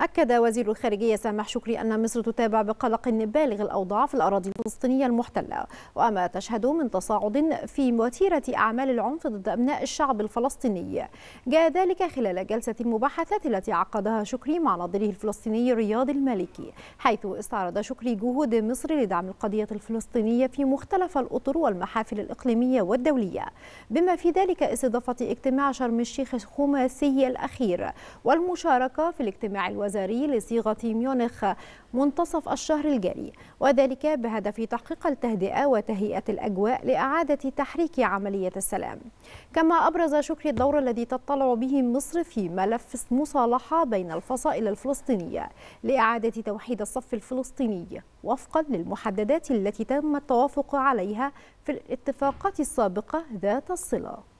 أكد وزير الخارجية سامح شكري أن مصر تتابع بقلق بالغ الأوضاع في الأراضي الفلسطينية المحتلة وما تشهد من تصاعد في وتيرة أعمال العنف ضد أبناء الشعب الفلسطيني جاء ذلك خلال جلسة المباحثات التي عقدها شكري مع ناظره الفلسطيني رياض المالكي حيث استعرض شكري جهود مصر لدعم القضية الفلسطينية في مختلف الأطر والمحافل الإقليمية والدولية بما في ذلك استضافة اجتماع شرم الشيخ الخماسي الأخير والمشاركة في الاجتماع الو... الوزاري لصيغة ميونخ منتصف الشهر الجاري وذلك بهدف تحقيق التهدئة وتهيئة الأجواء لإعادة تحريك عملية السلام كما أبرز شكري الدور الذي تطلع به مصر في ملف مصالحة بين الفصائل الفلسطينية لإعادة توحيد الصف الفلسطيني وفقا للمحددات التي تم التوافق عليها في الاتفاقات السابقة ذات الصلة